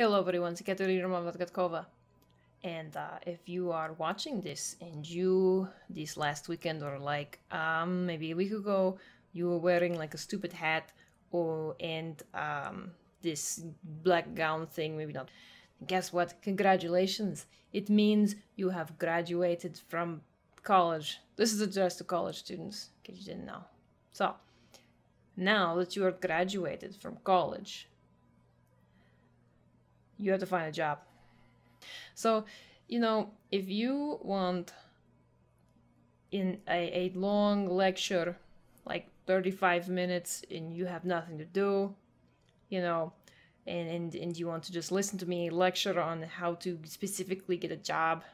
Hello everyone, it's Katerina Vodkatkova. And uh, if you are watching this and you, this last weekend or like um, maybe a week ago, you were wearing like a stupid hat or and um, this black gown thing, maybe not. Guess what? Congratulations! It means you have graduated from college. This is addressed to college students, in case you didn't know. So, now that you are graduated from college, you have to find a job. So, you know, if you want in a, a long lecture, like 35 minutes, and you have nothing to do, you know, and, and, and you want to just listen to me lecture on how to specifically get a job,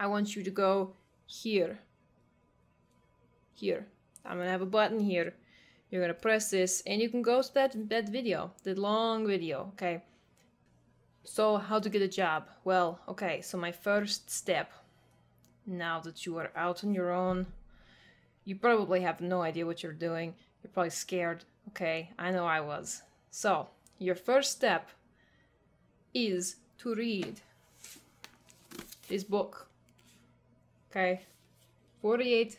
I want you to go here. Here. I'm gonna have a button here. You're gonna press this, and you can go to that, that video, the long video, okay? So how to get a job? Well, okay, so my first step, now that you are out on your own, you probably have no idea what you're doing. You're probably scared. Okay, I know I was. So your first step is to read this book. Okay, 48,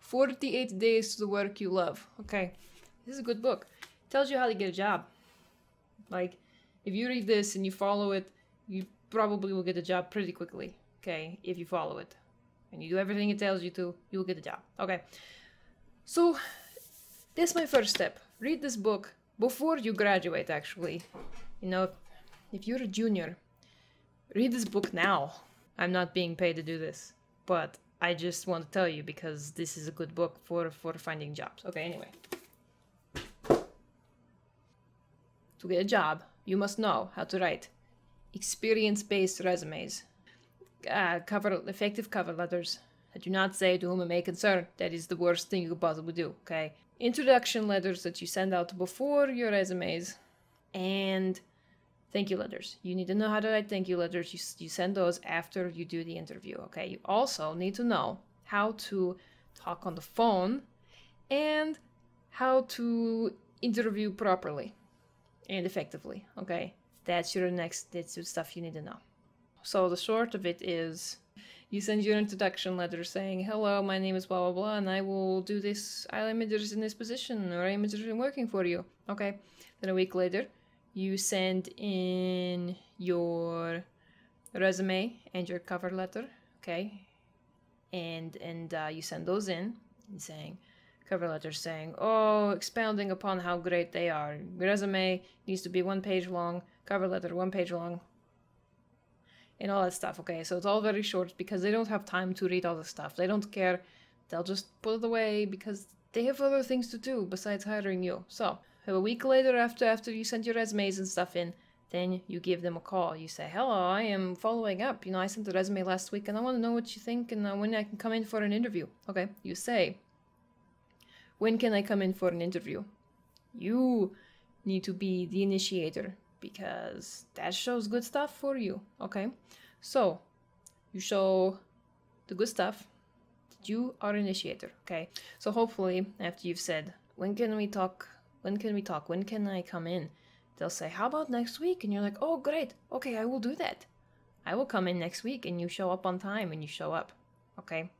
48 days to the work you love. Okay, this is a good book. It tells you how to get a job. Like, if you read this and you follow it, you probably will get a job pretty quickly, okay? If you follow it and you do everything it tells you to, you will get a job, okay? So that's my first step. Read this book before you graduate, actually. You know, if you're a junior, read this book now. I'm not being paid to do this, but I just want to tell you because this is a good book for, for finding jobs. Okay, anyway. To get a job, you must know how to write experience based resumes, uh, cover effective cover letters. I do not say to whom it may concern. That is the worst thing you could possibly do, okay? Introduction letters that you send out before your resumes and thank you letters. You need to know how to write thank you letters. You, you send those after you do the interview, okay? You also need to know how to talk on the phone and how to interview properly and effectively. Okay, that's your next, that's stuff you need to know. So the short of it is you send your introduction letter saying, hello, my name is blah, blah, blah, and I will do this I am interested in this position, or I am interested in working for you. Okay, then a week later, you send in your resume and your cover letter, okay, and and uh, you send those in saying, cover letter saying, Oh, expounding upon how great they are. Your resume needs to be one page long, cover letter one page long, and all that stuff. Okay, so it's all very short because they don't have time to read all the stuff. They don't care. They'll just put it away because they have other things to do besides hiring you. So, a week later after after you send your resumes and stuff in, then you give them a call. You say, "Hello, I am following up. You know, I sent a resume last week, and I want to know what you think and uh, when I can come in for an interview." Okay, you say when can I come in for an interview? You need to be the initiator because that shows good stuff for you, okay? So, you show the good stuff that you are initiator, okay? So hopefully after you've said, when can we talk? When can we talk? When can I come in? They'll say, how about next week? And you're like, oh, great. Okay, I will do that. I will come in next week and you show up on time and you show up, okay?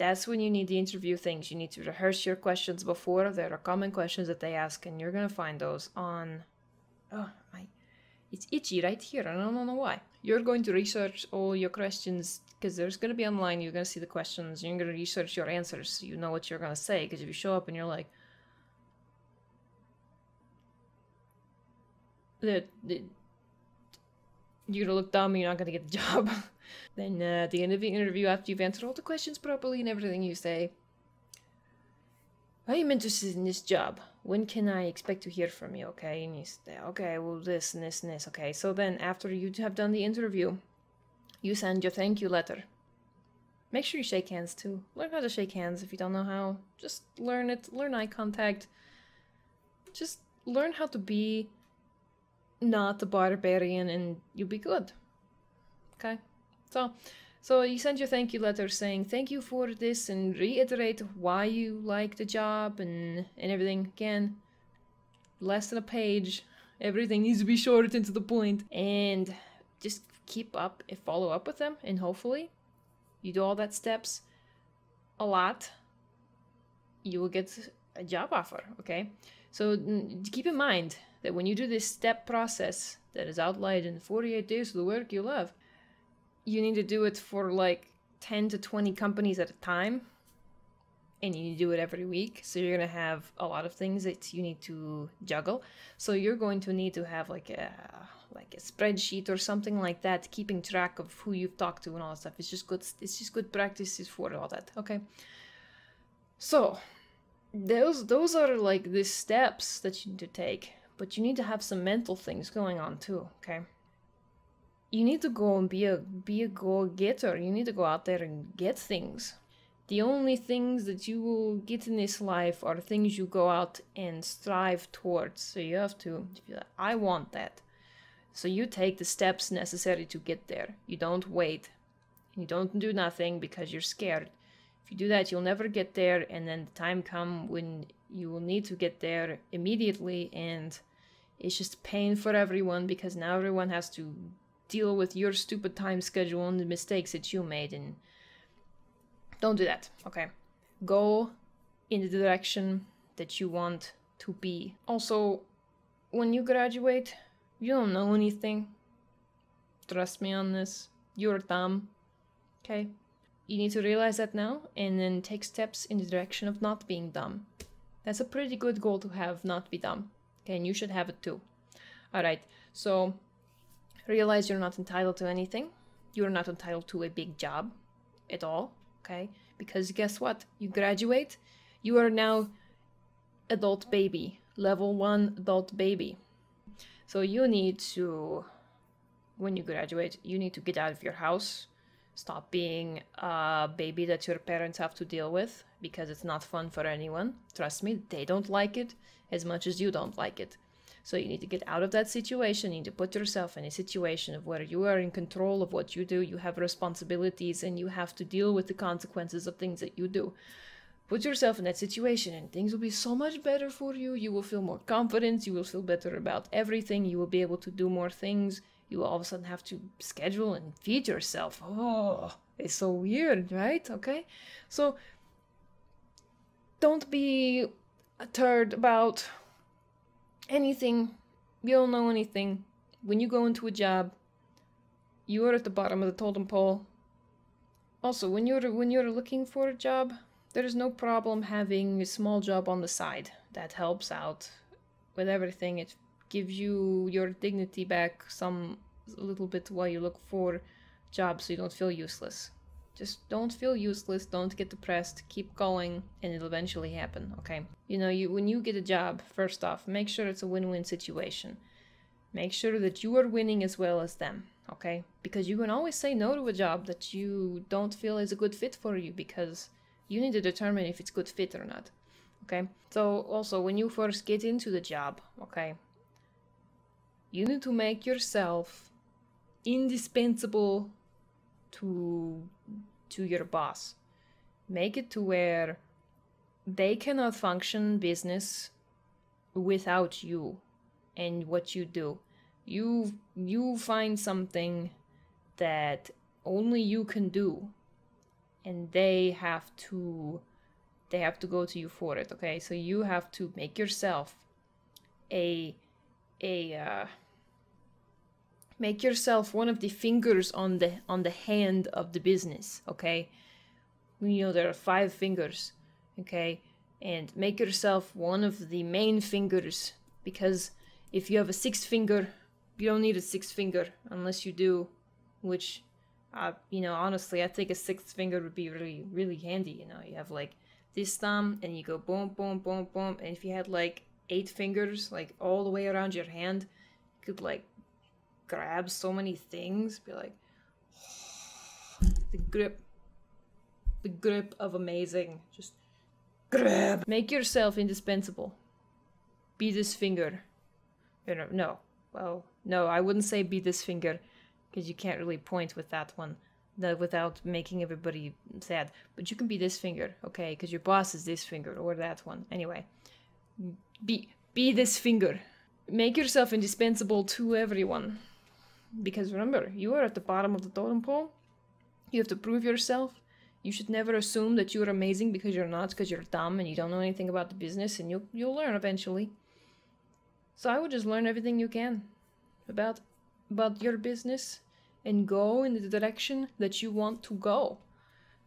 that's when you need the interview things. You need to rehearse your questions before. There are common questions that they ask, and you're gonna find those on. Oh, my, it's itchy right here, and I don't know why. You're going to research all your questions because there's gonna be online. You're gonna see the questions. You're gonna research your answers. So you know what you're gonna say because if you show up and you're like, the, the you're gonna look dumb. You're not gonna get the job. Then uh, at the end of the interview, after you've answered all the questions properly and everything, you say, I am interested in this job. When can I expect to hear from you? Okay, and you say, okay, well, this and this and this. Okay, so then after you have done the interview, you send your thank you letter. Make sure you shake hands too. Learn how to shake hands if you don't know how. Just learn it. Learn eye contact. Just learn how to be not a barbarian and you'll be good. Okay? So, so you send your thank you letter saying thank you for this and reiterate why you like the job and, and everything. Again, less than a page. Everything needs to be short and to the point. And just keep up and follow up with them. And hopefully you do all that steps a lot, you will get a job offer, okay? So keep in mind that when you do this step process that is outlined in 48 days of the work you love, you need to do it for like 10 to 20 companies at a time and you do it every week so you're going to have a lot of things that you need to juggle so you're going to need to have like a like a spreadsheet or something like that keeping track of who you've talked to and all that stuff it's just good it's just good practices for all that okay so those those are like the steps that you need to take but you need to have some mental things going on too okay you need to go and be a be a go getter. You need to go out there and get things. The only things that you will get in this life are things you go out and strive towards. So you have to like, I want that. So you take the steps necessary to get there. You don't wait. You don't do nothing because you're scared. If you do that, you'll never get there and then the time come when you will need to get there immediately and it's just pain for everyone because now everyone has to deal with your stupid time schedule and the mistakes that you made and don't do that okay go in the direction that you want to be also when you graduate you don't know anything trust me on this you're dumb okay you need to realize that now and then take steps in the direction of not being dumb that's a pretty good goal to have not be dumb okay and you should have it too all right so Realize you're not entitled to anything. You're not entitled to a big job at all, okay? Because guess what? You graduate, you are now adult baby, level 1 adult baby. So you need to when you graduate, you need to get out of your house. Stop being a baby that your parents have to deal with because it's not fun for anyone. Trust me, they don't like it as much as you don't like it. So you need to get out of that situation. You need to put yourself in a situation of where you are in control of what you do, you have responsibilities, and you have to deal with the consequences of things that you do. Put yourself in that situation, and things will be so much better for you. You will feel more confident. You will feel better about everything. You will be able to do more things. You all of a sudden have to schedule and feed yourself. Oh, it's so weird, right? Okay. So don't be a turd about anything. You don't know anything. When you go into a job, you are at the bottom of the totem pole. Also, when you're when you're looking for a job, there is no problem having a small job on the side. That helps out with everything. It gives you your dignity back some little bit while you look for jobs so you don't feel useless. Just don't feel useless, don't get depressed, keep going, and it'll eventually happen, okay? You know, you when you get a job, first off, make sure it's a win-win situation. Make sure that you are winning as well as them, okay? Because you can always say no to a job that you don't feel is a good fit for you because you need to determine if it's good fit or not, okay? So also, when you first get into the job, okay, you need to make yourself indispensable to to your boss make it to where they cannot function business without you and what you do you you find something that only you can do and they have to they have to go to you for it okay so you have to make yourself a a uh, make yourself one of the fingers on the on the hand of the business okay you know there are five fingers okay and make yourself one of the main fingers because if you have a sixth finger you don't need a sixth finger unless you do which uh, you know honestly i think a sixth finger would be really really handy you know you have like this thumb and you go boom boom boom boom and if you had like eight fingers like all the way around your hand you could like grab so many things. Be like, the grip, the grip of amazing. Just grab. Make yourself indispensable. Be this finger. You know, no. Well, no, I wouldn't say be this finger, because you can't really point with that one without making everybody sad. But you can be this finger, okay? Because your boss is this finger or that one. Anyway, be be this finger. Make yourself indispensable to everyone. Because remember, you are at the bottom of the totem pole. You have to prove yourself. You should never assume that you're amazing because you're not, because you're dumb and you don't know anything about the business, and you'll you'll learn eventually. So I would just learn everything you can about about your business and go in the direction that you want to go.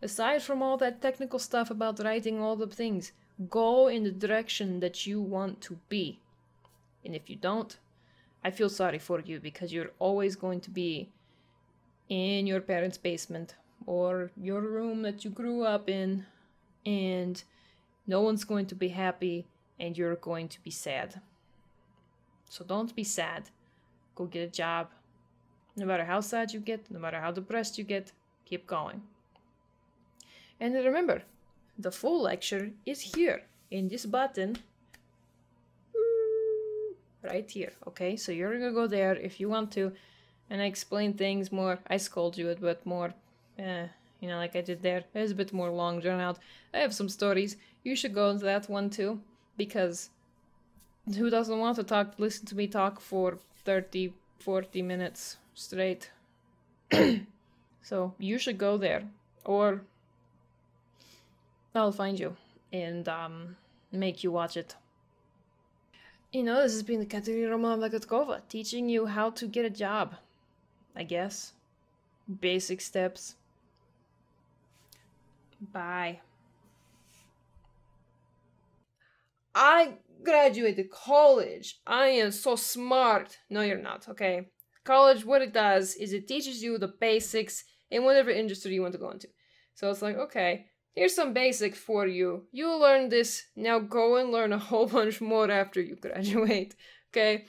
Aside from all that technical stuff about writing all the things, go in the direction that you want to be. And if you don't, I feel sorry for you because you're always going to be in your parents' basement or your room that you grew up in, and no one's going to be happy and you're going to be sad. So don't be sad. Go get a job. No matter how sad you get, no matter how depressed you get, keep going. And remember, the full lecture is here in this button right here, okay? So you're gonna go there if you want to, and I explain things more, I scold you a bit more, uh, you know, like I did there. It's a bit more long drawn out. I have some stories. You should go into that one too, because who doesn't want to talk, listen to me talk for 30, 40 minutes straight? so you should go there, or I'll find you and um, make you watch it. You know, this has been the Katerina Romanovna Kotkova teaching you how to get a job, I guess. Basic steps. Bye. I graduated college. I am so smart. No, you're not, okay? College, what it does is it teaches you the basics in whatever industry you want to go into. So it's like, okay, Here's some basics for you. You learn this, now go and learn a whole bunch more after you graduate. Okay,